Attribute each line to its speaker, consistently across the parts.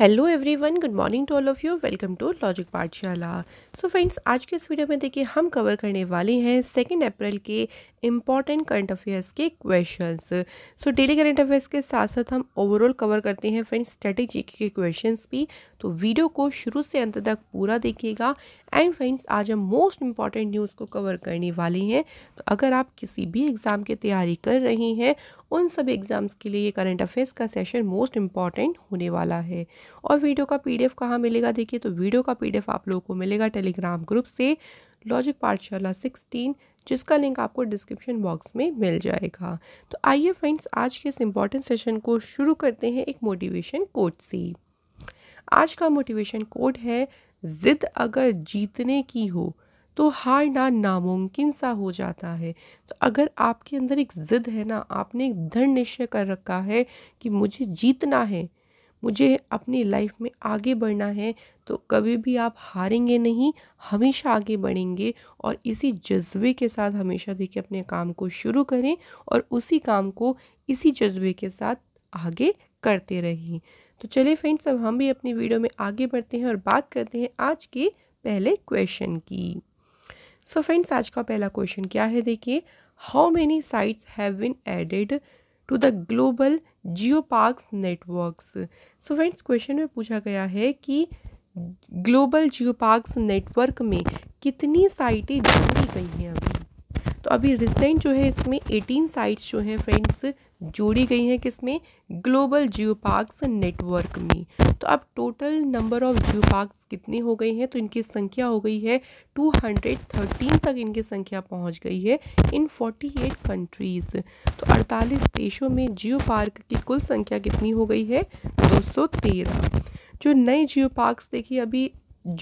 Speaker 1: Hello everyone good morning to all of you welcome to Logic Pathshala so friends आज के इस video में देखिए हम कवर करने वाले हैं सेकेंड अप्रैल के इंपॉर्टेंट करंट अफेयर्स के questions so daily current affairs के साथ साथ हम ओवरऑल कवर करते हैं फ्रेंड्स स्टैटिक के क्वेश्चंस भी तो वीडियो को शुरू से अंत तक पूरा देखिएगा एंड फ्रेंड्स आज हम मोस्ट इंपॉर्टेंट न्यूज़ को कवर करने वाले हैं तो अगर आप किसी भी एग्ज़ाम की तैयारी कर रहे हैं उन सभी एग्ज़ाम्स के लिए ये करंट अफेयर्स का सेशन मोस्ट इंपॉर्टेंट होने वाला है और वीडियो का एफ कहाँ मिलेगा देखिए तो वीडियो का एफ आप लोगों को मिलेगा टेलीग्राम ग्रुप से लॉजिक पाठशाला 16 जिसका लिंक आपको डिस्क्रिप्शन बॉक्स में मिल जाएगा तो आइए फ्रेंड्स आज के इस इम्पॉर्टेंट सेशन को शुरू करते हैं एक मोटिवेशन कोड से आज का मोटिवेशन कोड है ज़िद अगर जीतने की हो तो हार ना नामुमकिन सा हो जाता है तो अगर आपके अंदर एक ज़िद है ना आपने एक दृढ़ निश्चय कर रखा है कि मुझे जीतना है मुझे अपनी लाइफ में आगे बढ़ना है तो कभी भी आप हारेंगे नहीं हमेशा आगे बढ़ेंगे और इसी जज्बे के साथ हमेशा देखिए अपने काम को शुरू करें और उसी काम को इसी जज्बे के साथ आगे करते रहें तो चलिए फ्रेंड्स अब हम भी अपनी वीडियो में आगे बढ़ते हैं और बात करते हैं आज के पहले क्वेश्चन की सो so फ्रेंड्स आज का पहला क्वेश्चन क्या है देखिए how many sites have been added to the global geo parks networks so friends question में पूछा गया है कि ग्लोबल जियो पार्क्स नेटवर्क में कितनी साइटें जोड़ी गई हैं अभी तो अभी रिसेंट जो है इसमें एटीन साइट्स जो हैं फ्रेंड्स जोड़ी गई हैं किसमें ग्लोबल जियो पार्क्स नेटवर्क में तो अब total number of zoo parks कितनी हो गई हैं तो इनकी संख्या हो गई है 213 तक इनकी संख्या पहुंच गई है इन 48 कंट्रीज़ तो 48 देशों में जियो पार्क की कुल संख्या कितनी हो गई है 213 जो नए जियो पार्क्स देखिए अभी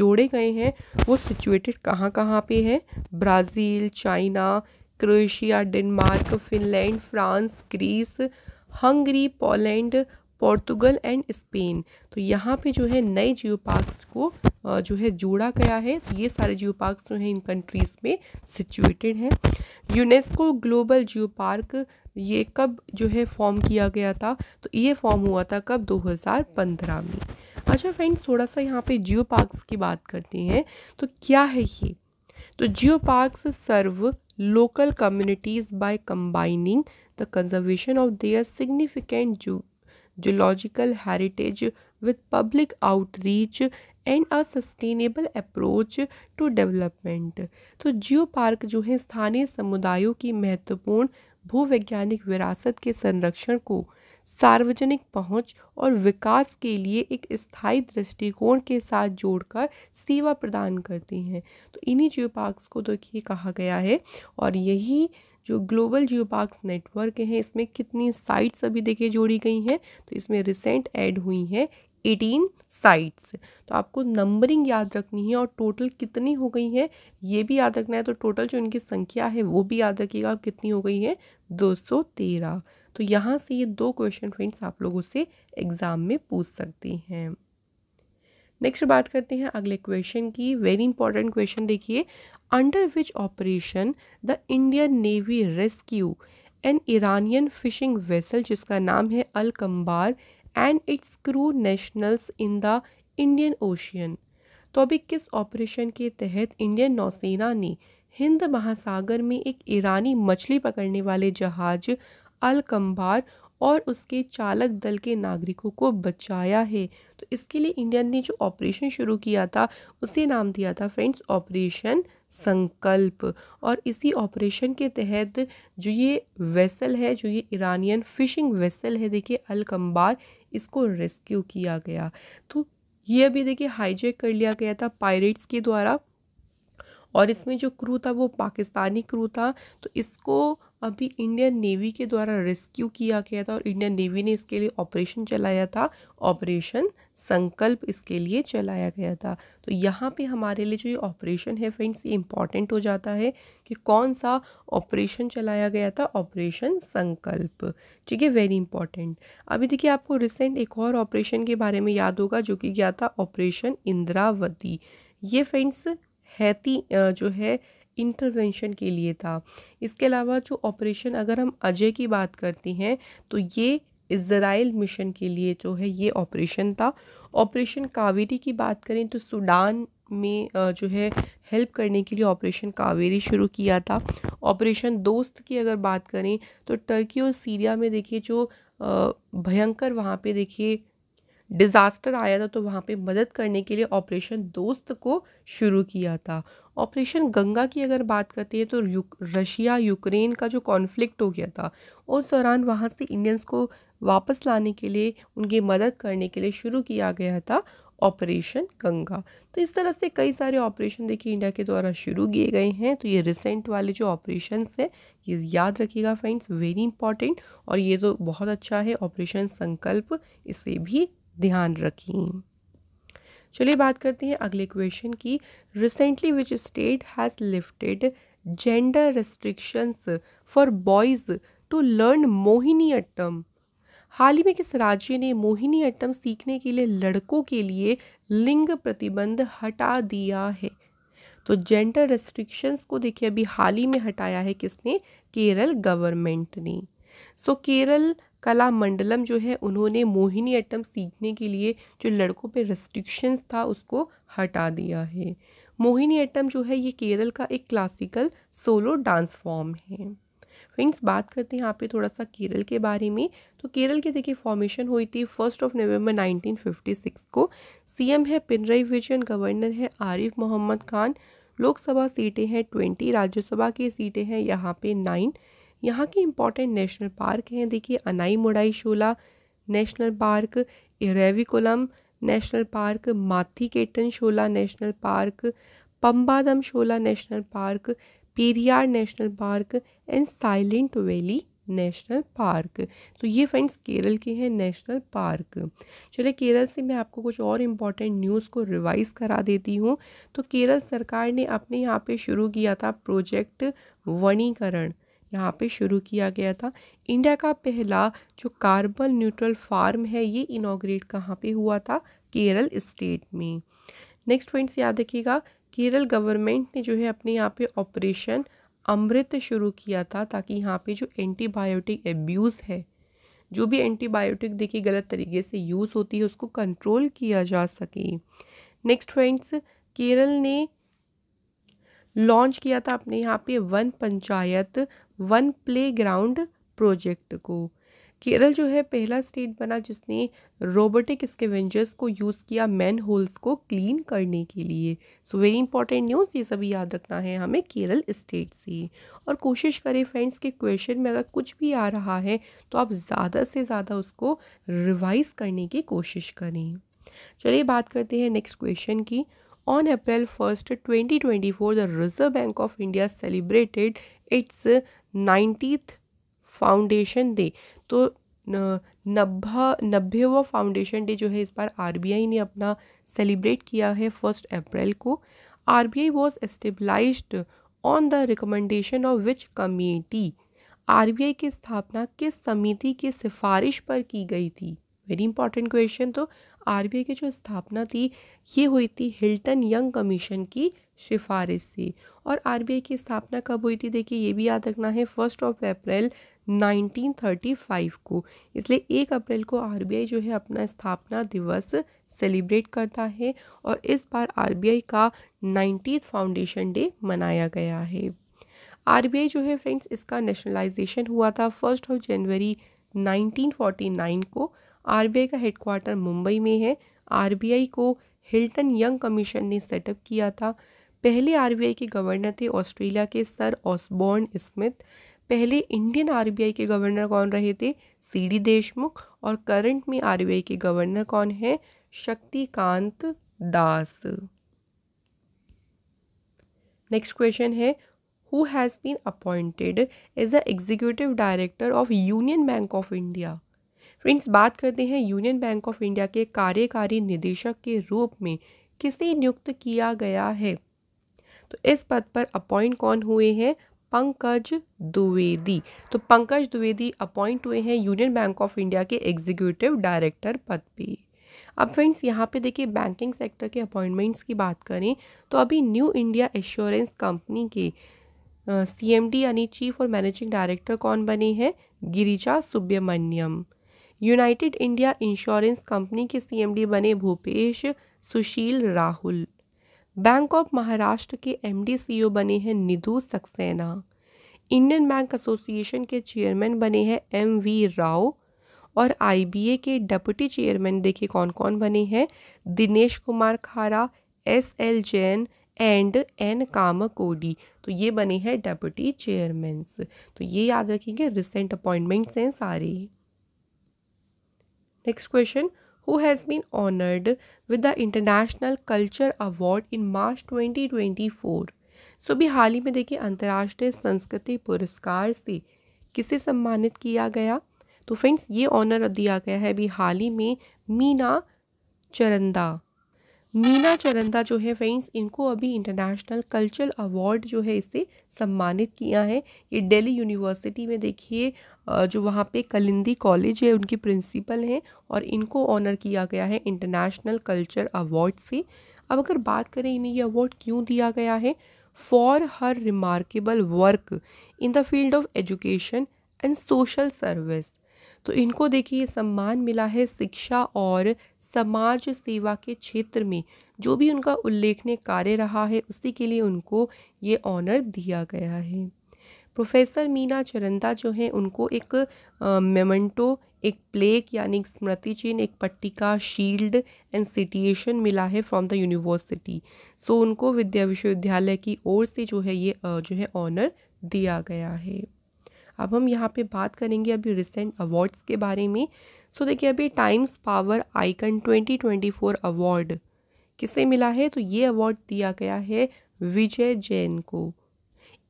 Speaker 1: जोड़े गए हैं वो सिचुएटेड कहाँ कहाँ पे है Brazil China Croatia Denmark Finland France Greece Hungary Poland Portugal and Spain तो यहाँ पे जो है नए जियो पार्क्स को जो है जोड़ा गया है तो ये सारे जियो पार्क्स जो हैं इन कंट्रीज़ में सिचुएटेड हैं यूनेस्को ग्लोबल जियो पार्क ये कब जो है फॉर्म किया गया था तो ये फॉर्म हुआ था कब 2015 में अच्छा फ्रेंड्स थोड़ा सा यहाँ पे जियो पार्क्स की बात करते हैं तो क्या है ये तो geo parks serve local communities by combining the conservation of their significant geological heritage with public outreach and a sustainable approach to development तो जियो पार्क जो है स्थानीय समुदायों की महत्वपूर्ण भूवैज्ञानिक विरासत के संरक्षण को सार्वजनिक पहुंच और विकास के लिए एक स्थायी दृष्टिकोण के साथ जोड़कर सेवा प्रदान करती हैं तो इन्हीं जियो पार्क्स को देखिए कहा गया है और यही जो ग्लोबल जियो पार्क्स नेटवर्क हैं इसमें कितनी साइट्स अभी देखिए जोड़ी गई हैं तो इसमें रिसेंट ऐड हुई हैं एटीन साइट्स तो आपको नंबरिंग याद रखनी है और टोटल कितनी हो गई है ये भी याद रखना है तो टोटल जो इनकी संख्या है वो भी याद रखिएगा कितनी हो गई है दो सौ तेरह तो यहाँ से ये दो क्वेश्चन फ्रेंड्स आप लोगों से एग्ज़ाम में पूछ सकती हैं नेक्स्ट बात करते हैं अगले क्वेश्चन की वेरी इंपॉर्टेंट क्वेश्चन देखिए under which operation the Indian navy rescue an Iranian fishing vessel जिसका नाम है Al Kambar and its crew nationals in the Indian Ocean तो अभी किस ऑपरेशन के तहत इंडियन नौसेना ने हिंद महासागर में एक ईरानी मछली पकड़ने वाले जहाज अल कम्बार और उसके चालक दल के नागरिकों को बचाया है तो इसके लिए इंडियन ने जो ऑपरेशन शुरू किया था उसे नाम दिया था फ्रेंड्स ऑपरेशन संकल्प और इसी ऑपरेशन के तहत जो ये वेसल है जो ये ईरानियन फिशिंग वेसल है देखिए अलकम्बार इसको रेस्क्यू किया गया तो ये अभी देखिए हाईजेक कर लिया गया था पायरेट्स के द्वारा और इसमें जो क्रू था वो पाकिस्तानी क्रू था तो इसको अभी इंडियन नेवी के द्वारा रेस्क्यू किया गया था और इंडियन नेवी ने इसके लिए ऑपरेशन चलाया था ऑपरेशन संकल्प इसके लिए चलाया गया था तो यहाँ पे हमारे लिए जो ये ऑपरेशन है फ्रेंड्स ये इम्पॉर्टेंट हो जाता है कि कौन सा ऑपरेशन चलाया गया था ऑपरेशन संकल्प ठीक है वेरी इंपॉर्टेंट अभी देखिए आपको रिसेंट एक और ऑपरेशन के बारे में याद होगा जो कि क्या था ऑपरेशन इंद्रावती ये फ्रेंड्स हैती जो है इंटरवेंशन के लिए था इसके अलावा जो ऑपरेशन अगर हम अजय की बात करते हैं तो ये इसराइल मिशन के लिए जो है ये ऑपरेशन था ऑपरेशन कावेरी की बात करें तो सूडान में जो है हेल्प करने के लिए ऑपरेशन कावेरी शुरू किया था ऑपरेशन दोस्त की अगर बात करें तो टर्की और सीरिया में देखिए जो भयंकर वहाँ पे देखिए डिज़ास्टर आया था तो वहाँ पे मदद करने के लिए ऑपरेशन दोस्त को शुरू किया था ऑपरेशन गंगा की अगर बात करते हैं तो युक, रशिया यूक्रेन का जो कॉन्फ्लिक्ट हो गया था उस दौरान वहाँ से इंडियंस को वापस लाने के लिए उनकी मदद करने के लिए शुरू किया गया था ऑपरेशन गंगा तो इस तरह से कई सारे ऑपरेशन देखिए इंडिया के द्वारा शुरू किए गए हैं तो ये रिसेंट वाले जो ऑपरेशन है ये याद रखिएगा फ्रेंड्स वेरी इंपॉर्टेंट और ये तो बहुत अच्छा है ऑपरेशन संकल्प इसे भी ध्यान रखें चलिए बात करते हैं अगले क्वेश्चन की recently which state has lifted gender restrictions for boys to learn Mohiniyattam हाल ही में किस राज्य ने मोहिनी अट्टम सीखने के लिए लड़कों के लिए लिंग प्रतिबंध हटा दिया है तो जेंडर रेस्ट्रिक्शंस को देखिए अभी हाल ही में हटाया है किसने केरल गवर्नमेंट ने सो so, केरल कला मंडलम जो है उन्होंने मोहिनी अट्टम सीखने के लिए जो लड़कों पे रेस्ट्रिक्शंस था उसको हटा दिया है मोहिनी अट्टम जो है ये केरल का एक क्लासिकल सोलो डांस फॉर्म है फ्रेंड्स बात करते हैं यहाँ पे थोड़ा सा केरल के बारे में तो केरल के देखिए फॉर्मेशन हुई थी फर्स्ट ऑफ नवंबर 1956 को सीएम है पिनराई विजन गवर्नर है आरिफ मोहम्मद खान लोकसभा सीटें हैं ट्वेंटी राज्यसभा की सीटें हैं यहाँ पे नाइन यहाँ के इंपॉर्टेंट नेशनल पार्क हैं देखिए Anamudi Shola national park Eravikulam national park Mathikettan Shola national park Pambadum Shola national park Periyar national park and Silent Valley national park तो ये फ्रेंड्स केरल के हैं नेशनल पार्क चलिए केरल से मैं आपको कुछ और इम्पॉर्टेंट न्यूज़ को रिवाइज करा देती हूँ तो केरल सरकार ने अपने यहाँ पे शुरू किया था प्रोजेक्ट वनीकरण यहाँ पे शुरू किया गया था इंडिया का पहला जो कार्बन न्यूट्रल फार्म है ये इनाग्रेट कहाँ पे हुआ था केरल स्टेट में नेक्स्ट पॉइंट्स याद रखिएगा केरल गवर्नमेंट ने जो है अपने यहाँ पे ऑपरेशन अमृत शुरू किया था ताकि यहाँ पे जो एंटीबायोटिक एब्यूज़ है जो भी एंटीबायोटिक देखिए गलत तरीके से यूज़ होती है उसको कंट्रोल किया जा सके नेक्स्ट फ्रेंड्स केरल ने लॉन्च किया था अपने यहाँ पे one panchayat one playground project को केरल जो है पहला स्टेट बना जिसने रोबोटिक स्केवेंजर्स को यूज़ किया मैन होल्स को क्लीन करने के लिए सो वेरी इंपॉर्टेंट न्यूज़ ये सभी याद रखना है हमें केरल स्टेट से और कोशिश करें फ्रेंड्स के क्वेश्चन में अगर कुछ भी आ रहा है तो आप ज़्यादा से ज़्यादा उसको रिवाइज करने की कोशिश करें चलिए बात करते हैं नेक्स्ट क्वेश्चन की on April first twenty twenty four the reserve bank of India celebrated its ninetieth foundation day तो नब्बा नब्बेवा फाउंडेशन डे जो है इस बार आरबीआई ने अपना सेलिब्रेट किया है फर्स्ट अप्रैल को RBI was established on the recommendation of which committee RBI की स्थापना किस समिति की सिफारिश पर की गई थी वेरी इंपॉर्टेंट क्वेश्चन तो आरबीआई की जो स्थापना थी ये हुई थी हिल्टन यंग कमीशन की सिफारिश थी और आरबीआई की स्थापना कब हुई थी देखिए ये भी याद रखना है फर्स्ट ऑफ अप्रैल 1935 को इसलिए एक अप्रैल को आरबीआई जो है अपना स्थापना दिवस सेलिब्रेट करता है और इस बार आरबीआई का नाइन्टीथ फाउंडेशन डे मनाया गया है आरबीआई जो है फ्रेंड्स इसका नेशनलाइजेशन हुआ था फर्स्ट ऑफ जनवरी 1949 को आरबीआई का हेडक्वार्टर मुंबई में है आरबीआई को हिल्टन यंग कमीशन ने सेटअप किया था पहले आरबीआई के गवर्नर थे ऑस्ट्रेलिया के सर ऑसबॉर्न स्मिथ पहले इंडियन आरबीआई के गवर्नर कौन रहे थे सी देशमुख और करंट में आरबीआई के गवर्नर कौन है शक्तिकांत दास नेक्स्ट क्वेश्चन है who has been appointed as a executive director of Union Bank of India friends बात करते हैं यूनियन बैंक ऑफ इंडिया के कार्यकारी निदेशक के रूप में किसे नियुक्त किया गया है तो इस पद पर अपॉइंट कौन हुए हैं पंकज द्विवेदी तो पंकज द्विवेदी अपॉइंट हुए हैं यूनियन बैंक ऑफ इंडिया के एग्जीक्यूटिव डायरेक्टर पद पे अब फ्रेंड्स यहाँ पे देखिए बैंकिंग सेक्टर के अपॉइंटमेंट्स की बात करें तो अभी न्यू इंडिया एश्योरेंस कंपनी के सी एम डी यानी चीफ और मैनेजिंग डायरेक्टर कौन बने हैं Girija Subramanian United India insurance company के सीएमडी बने भूपेश सुशील राहुल बैंक ऑफ महाराष्ट्र के सी सीईओ e बने हैं Nidhu Saxena Indian bank association के चेयरमैन बने हैं एम वी राव और आईबीए के डेप्यूटी चेयरमैन देखिए कौन कौन बने हैं Dinesh Kumar Khara S L Jain and N Kamakodi तो ये बने हैं डेप्यूटी चेयरमैन्स तो ये याद रखेंगे रिसेंट अपॉइंटमेंट्स हैं सारे next question who has been honored with the International Culture Award in March 2024. So so, भी हाल ही में देखिए अंतर्राष्ट्रीय संस्कृति पुरस्कार से किसे सम्मानित किया गया तो फ्रेंड्स ये ऑनर दिया गया है अभी हाल ही में मीना चरंदा मीना चरंदा जो है फ्रेंड्स इनको अभी इंटरनेशनल कल्चरल अवार्ड जो है इसे सम्मानित किया है ये दिल्ली यूनिवर्सिटी में देखिए जो वहाँ पे कलिंदी कॉलेज है उनकी प्रिंसिपल हैं और इनको ऑनर किया गया है इंटरनेशनल कल्चर अवार्ड से अब अगर बात करें इन्हें ये अवार्ड क्यों दिया गया है for her remarkable work in the field of education and social service तो इनको देखिए सम्मान मिला है शिक्षा और समाज सेवा के क्षेत्र में जो भी उनका उल्लेखनीय कार्य रहा है उसी के लिए उनको ये ऑनर दिया गया है प्रोफेसर मीना चरंदा जो हैं उनको एक मेमेंटो एक प्लेक यानी स्मृति चिन्ह एक पट्टिका शील्ड एंड सिटिएशन मिला है फ्रॉम द यूनिवर्सिटी सो उनको विद्या विश्वविद्यालय की ओर से जो है ये जो है ऑनर दिया गया है अब हम यहाँ पे बात करेंगे अभी रिसेंट अवार्ड्स के बारे में सो so, देखिए अभी टाइम्स पावर आइकन 2024 अवार्ड किसे मिला है तो ये अवार्ड दिया गया है विजय जैन को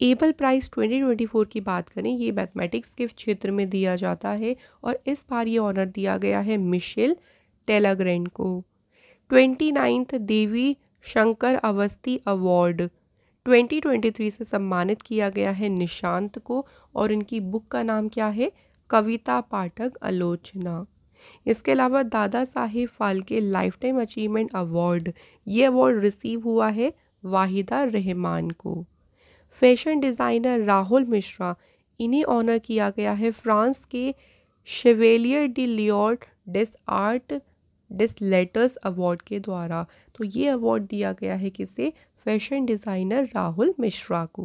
Speaker 1: एबल प्राइज 2024 की बात करें ये मैथमेटिक्स के क्षेत्र में दिया जाता है और इस बार ये ऑनर दिया गया है मिशेल टेलाग्रेन को twenty ninth Devi Shankar Awasthi award 2023 से सम्मानित किया गया है निशांत को और इनकी बुक का नाम क्या है कविता पाठक आलोचना इसके अलावा Dada Saheb Phalke lifetime achievement award ये अवार्ड रिसीव हुआ है वाहिदा रहमान को फैशन डिज़ाइनर राहुल मिश्रा इन्हें ऑनर किया गया है फ्रांस के शेवेलियर डी लियोट des art des letters award के द्वारा तो ये अवार्ड दिया गया है किसे फैशन डिज़ाइनर राहुल मिश्रा को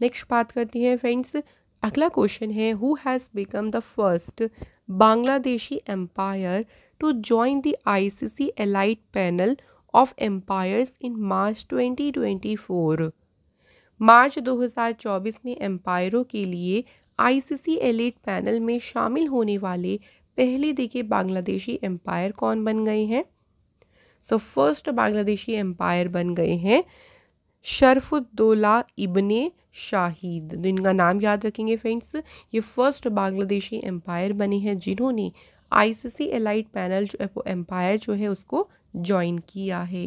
Speaker 1: नेक्स्ट बात करती हैं फ्रेंड्स अगला क्वेश्चन है who has become the first Bangladeshi umpire to join the ICC elite panel of umpires in March 2024 March 2024 में एम्पायरों के लिए आईसीसी एलाइट पैनल में शामिल होने वाले पहले दिखे बांग्लादेशी एम्पायर कौन बन गए हैं सो फर्स्ट बांग्लादेशी एम्पायर बन गए हैं शरफुद्दौला इब्ने शाहिद जिनका नाम याद रखेंगे फ्रेंड्स ये फर्स्ट बांग्लादेशी एम्पायर बने हैं जिन्होंने आईसीसी एलाइट पैनल जो एम्पायर जो है उसको ज्वाइन किया है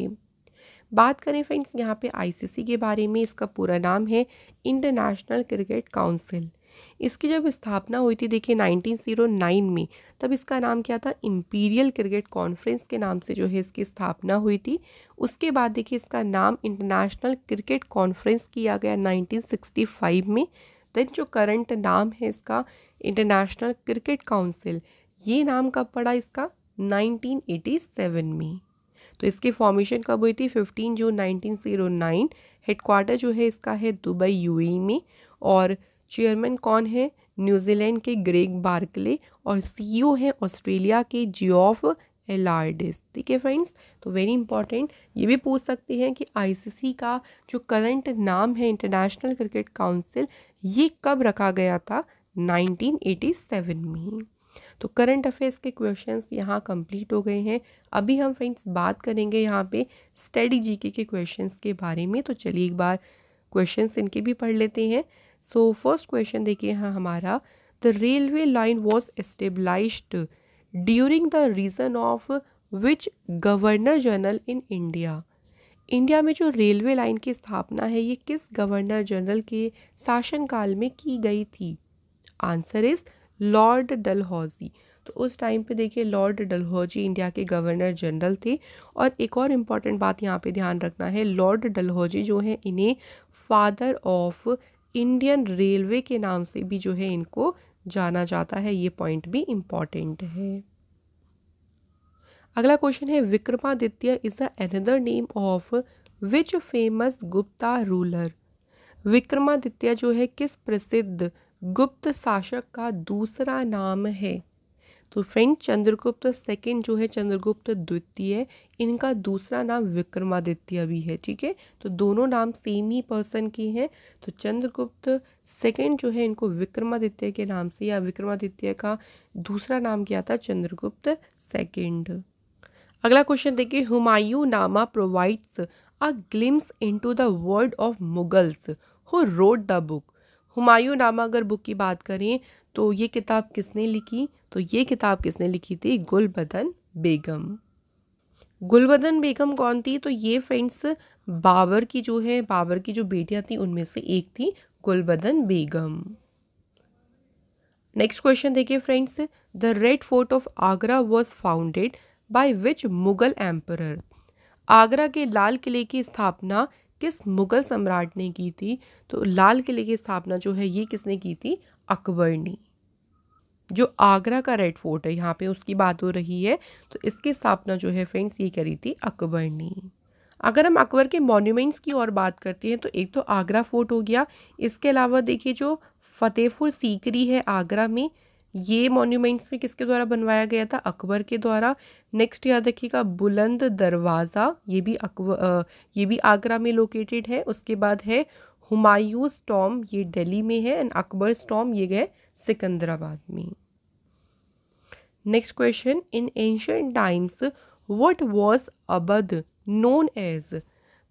Speaker 1: बात करें फ्रेंड्स यहाँ पे आईसीसी के बारे में इसका पूरा नाम है इंटरनेशनल क्रिकेट काउंसिल इसकी जब स्थापना हुई थी देखिए 1909 में तब इसका नाम क्या था इम्पीरियल क्रिकेट कॉन्फ्रेंस के नाम से जो है इसकी स्थापना हुई थी उसके बाद देखिए इसका नाम इंटरनेशनल क्रिकेट कॉन्फ्रेंस किया गया 1965 में देन जो करंट नाम है इसका इंटरनेशनल क्रिकेट काउंसिल ये नाम कब पड़ा इसका 1987 में तो इसकी फॉर्मेशन कब हुई थी 15 जून 1909 हेडक्वार्टर जो है इसका है दुबई यूएई e में और चेयरमैन कौन है न्यूजीलैंड के ग्रेग बार्कले और सीईओ हैं ऑस्ट्रेलिया के जियोफ एलार्डिस ठीक है फ्रेंड्स तो वेरी इंपॉर्टेंट ये भी पूछ सकते हैं कि आईसीसी का जो करंट नाम है इंटरनेशनल क्रिकेट काउंसिल ये कब रखा गया था 1987 में तो करंट अफेयर्स के क्वेश्चंस यहाँ कंप्लीट हो गए हैं अभी हम फ्रेंड्स बात करेंगे यहाँ पे स्टडी जीके के क्वेश्चंस के बारे में तो चलिए एक बार क्वेश्चंस इनके भी पढ़ लेते हैं सो फर्स्ट क्वेश्चन देखिए यहाँ हमारा the railway line was established during the region of which governor general in India India में जो रेलवे लाइन की स्थापना है ये किस गवर्नर जनरल के शासनकाल में की गई थी आंसर इज लॉर्ड डलहौजी तो उस टाइम पे देखिए लॉर्ड डलहौजी इंडिया के गवर्नर जनरल थे और एक और इम्पॉर्टेंट बात यहाँ पे ध्यान रखना है लॉर्ड डलहौजी जो है इन्हें फादर ऑफ इंडियन रेलवे के नाम से भी जो है इनको जाना जाता है ये पॉइंट भी इम्पॉर्टेंट है अगला क्वेश्चन है Vikramaditya is another name of which famous Gupta ruler Vikramaditya जो है किस प्रसिद्ध गुप्त शासक का दूसरा नाम है तो फ्रेंड चंद्रगुप्त सेकंड जो है चंद्रगुप्त द्वितीय इनका दूसरा नाम विक्रमादित्य भी है ठीक है तो दोनों नाम सेम ही पर्सन की हैं तो चंद्रगुप्त सेकंड जो है इनको विक्रमादित्य के नाम से या विक्रमादित्य का दूसरा नाम क्या था चंद्रगुप्त सेकेंड अगला क्वेश्चन देखिए Humayun Nama provides a glimpse into the world of Mughals who wrote the book Humayun Nama अगर बुक की बात करें तो ये किताब किसने लिखी तो ये किताब किसने लिखी थी गुलबदन बेगम गुलबदन बेगम कौन थी तो ये फ्रेंड्स बाबर की जो है बाबर की जो बेटियां थी उनमें से एक थी गुलबदन बेगम नेक्स्ट क्वेश्चन देखिए friends the red fort of Agra was founded by which Mughal emperor Agra के लाल किले की स्थापना किस मुग़ल सम्राट ने की थी तो लाल किले की स्थापना जो है ये किसने की थी अकबर ने जो आगरा का रेड फोर्ट है यहाँ पे उसकी बात हो रही है तो इसकी स्थापना जो है फ्रेंड्स ये करी थी अकबर ने अगर हम अकबर के मॉन्यूमेंट्स की और बात करते हैं तो एक तो आगरा फोर्ट हो गया इसके अलावा देखिए जो फतेहपुर सीकरी है आगरा में ये मॉन्यूमेंट्स में किसके द्वारा बनवाया गया था अकबर के द्वारा नेक्स्ट याद रखिएगा बुलंद दरवाज़ा ये भी अकबर ये भी आगरा में लोकेटेड है उसके बाद है हुमायूं स्टॉम ये दिल्ली में है एंड अकबर स्टॉम ये गए सिकंदराबाद में next question in ancient times what was Awadh known as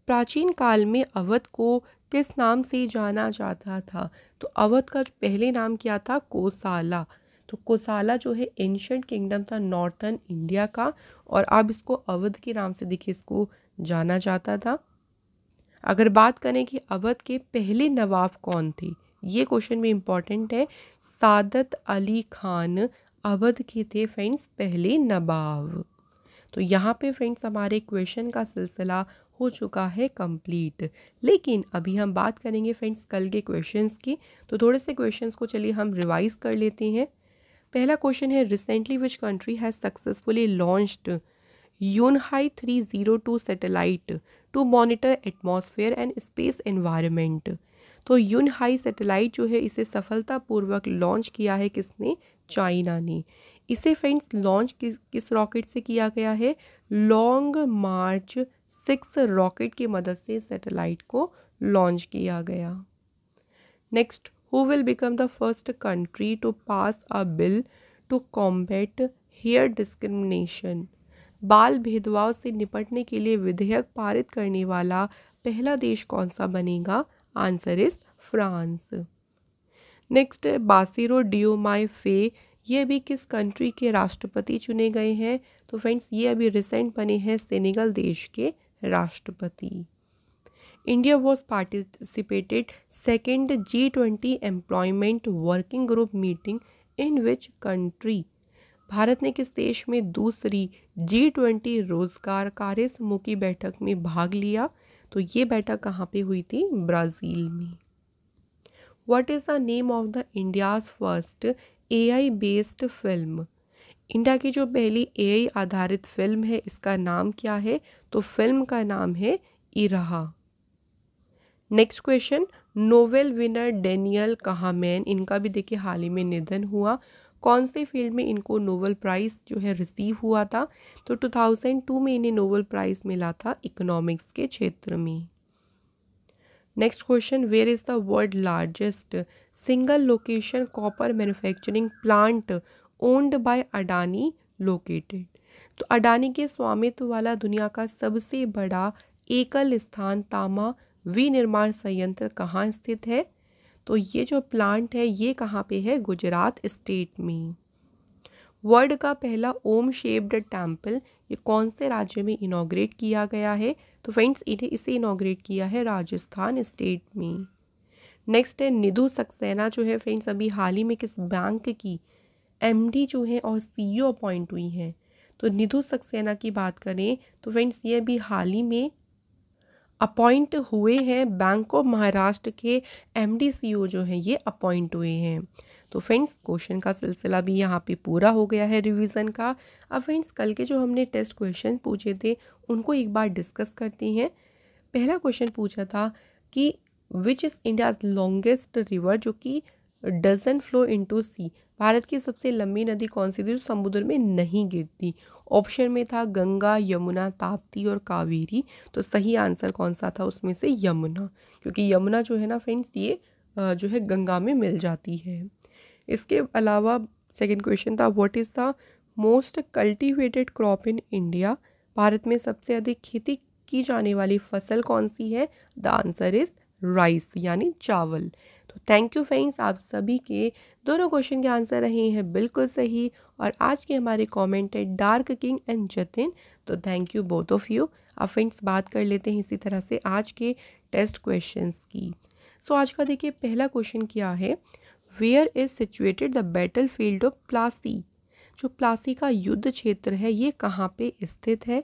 Speaker 1: प्राचीन काल में अवध को किस नाम से जाना जाता था तो अवध का पहले नाम क्या था कोसाला तो कोसाला जो है एंशंट किंगडम था नॉर्थन इंडिया का और अब इसको अवध के नाम से देखिए इसको जाना जाता था अगर बात करें कि अवध के पहले नवाब कौन थे ये क्वेश्चन भी इम्पॉर्टेंट है सादत अली खान अवध के थे फ्रेंड्स पहले नवाब तो यहाँ पे फ्रेंड्स हमारे क्वेश्चन का सिलसिला हो चुका है कंप्लीट लेकिन अभी हम बात करेंगे फ्रेंड्स कल के क्वेश्चंस की तो थोड़े से क्वेश्चंस को चलिए हम रिवाइज कर लेते हैं पहला क्वेश्चन है recently which country has successfully launched Hai three zero two satellite to monitor atmosphere and space environment तो यूनहाई सेटेलाइट जो है इसे सफलतापूर्वक लॉन्च किया है किसने चाइना ने इसे फ्रेंड्स लॉन्च किस किस रॉकेट से किया गया है लॉन्ग मार्च सिक्स रॉकेट की मदद से सेटेलाइट को लॉन्च किया गया next who will become the first country to pass a bill to combat hair discrimination बाल भेदभाव से निपटने के लिए विधेयक पारित करने वाला पहला देश कौन सा बनेगा answer is France next Bassirou Diomaye Faye ये अभी किस कंट्री के राष्ट्रपति चुने गए हैं तो फ्रेंड्स ये अभी रिसेंट बने हैं सेनेगल देश के राष्ट्रपति India was participated second G20 employment working group meeting in which country Bharat ने किस देश में दूसरी जी ट्वेंटी रोजगार कार्य समूह की बैठक में भाग लिया तो ये बैठक कहाँ पे हुई थी ब्राज़ील में what is the name of the India's first A I based film India की जो पहली ए आई आधारित फिल्म है इसका नाम क्या है तो फिल्म का नाम है Irah next question Nobel winner Daniel Kahneman इनका भी देखिए हाल ही में निधन हुआ कौन से फील्ड में इनको नोबल प्राइज़ जो है रिसीव हुआ था तो 2002 में इन्हें नोबल प्राइज़ मिला था इकोनॉमिक्स के क्षेत्र में next question where is the world largest single location copper manufacturing plant owned by Adani located तो अडानी के स्वामित्व वाला दुनिया का सबसे बड़ा एकल स्थान तामा विनिर्माण संयंत्र कहाँ स्थित है तो ये जो प्लांट है ये कहाँ पे है गुजरात स्टेट में वर्ल्ड का पहला ओम शेप्ड टेम्पल ये कौन से राज्य में इनाग्रेट किया गया है तो फ्रेंड्स इन्हें इसे इनाग्रेट किया है राजस्थान स्टेट में नेक्स्ट है निधु सक्सेना जो है फ्रेंड्स अभी हाल ही में किस बैंक की एमडी जो है और सीईओ अपॉइंट e हुई हैं तो निधु सक्सेना की बात करें तो फ्रेंड्स ये अभी हाल ही में अपॉइंट हुए हैं बैंक ऑफ महाराष्ट्र के एम e जो हैं ये अपॉइंट हुए हैं तो फ्रेंड्स क्वेश्चन का सिलसिला भी यहाँ पे पूरा हो गया है रिवीजन का अब फ्रेंड्स कल के जो हमने टेस्ट क्वेश्चन पूछे थे उनको एक बार डिस्कस करते हैं पहला क्वेश्चन पूछा था कि which is India's longest river जो कि doesn't flow into sea Bharat की सबसे लंबी नदी कौन सी थी जो समुद्र में नहीं गिरती ऑप्शन में था गंगा यमुना ताप्ती और कावेरी तो सही आंसर कौन सा था उसमें से यमुना क्योंकि यमुना जो है ना फ्रेंड्स ये जो है गंगा में मिल जाती है इसके अलावा सेकेंड क्वेश्चन था what is the most cultivated crop in India Bharat में सबसे अधिक खेती की जाने वाली फसल कौन सी है द आंसर इज़ राइस यानी चावल थैंक यू फ्रेंड्स आप सभी के दोनों क्वेश्चन के आंसर रहे हैं बिल्कुल सही और आज के हमारे कॉमेंट है डार्क किंग एंड जतिन तो thank you both of you अब फ्रेंड्स बात कर लेते हैं इसी तरह से आज के टेस्ट क्वेश्चन की सो so, आज का देखिए पहला क्वेश्चन क्या है where is situated the battlefield of Plassey जो प्लासी का युद्ध क्षेत्र है ये कहाँ पे स्थित है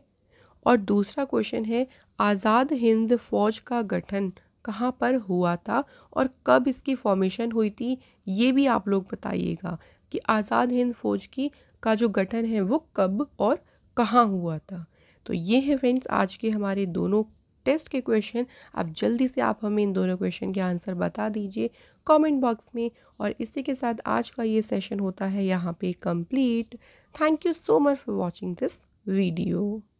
Speaker 1: और दूसरा क्वेश्चन है आज़ाद हिंद फौज का गठन कहाँ पर हुआ था और कब इसकी फॉर्मेशन हुई थी ये भी आप लोग बताइएगा कि आज़ाद हिंद फौज की का जो गठन है वो कब और कहाँ हुआ था तो ये है फ्रेंड्स आज के हमारे दोनों टेस्ट के क्वेश्चन अब जल्दी से आप हमें इन दोनों क्वेश्चन के आंसर बता दीजिए कमेंट बॉक्स में और इसी के साथ आज का ये सेशन होता है यहाँ पे complete thank you so much for watching this video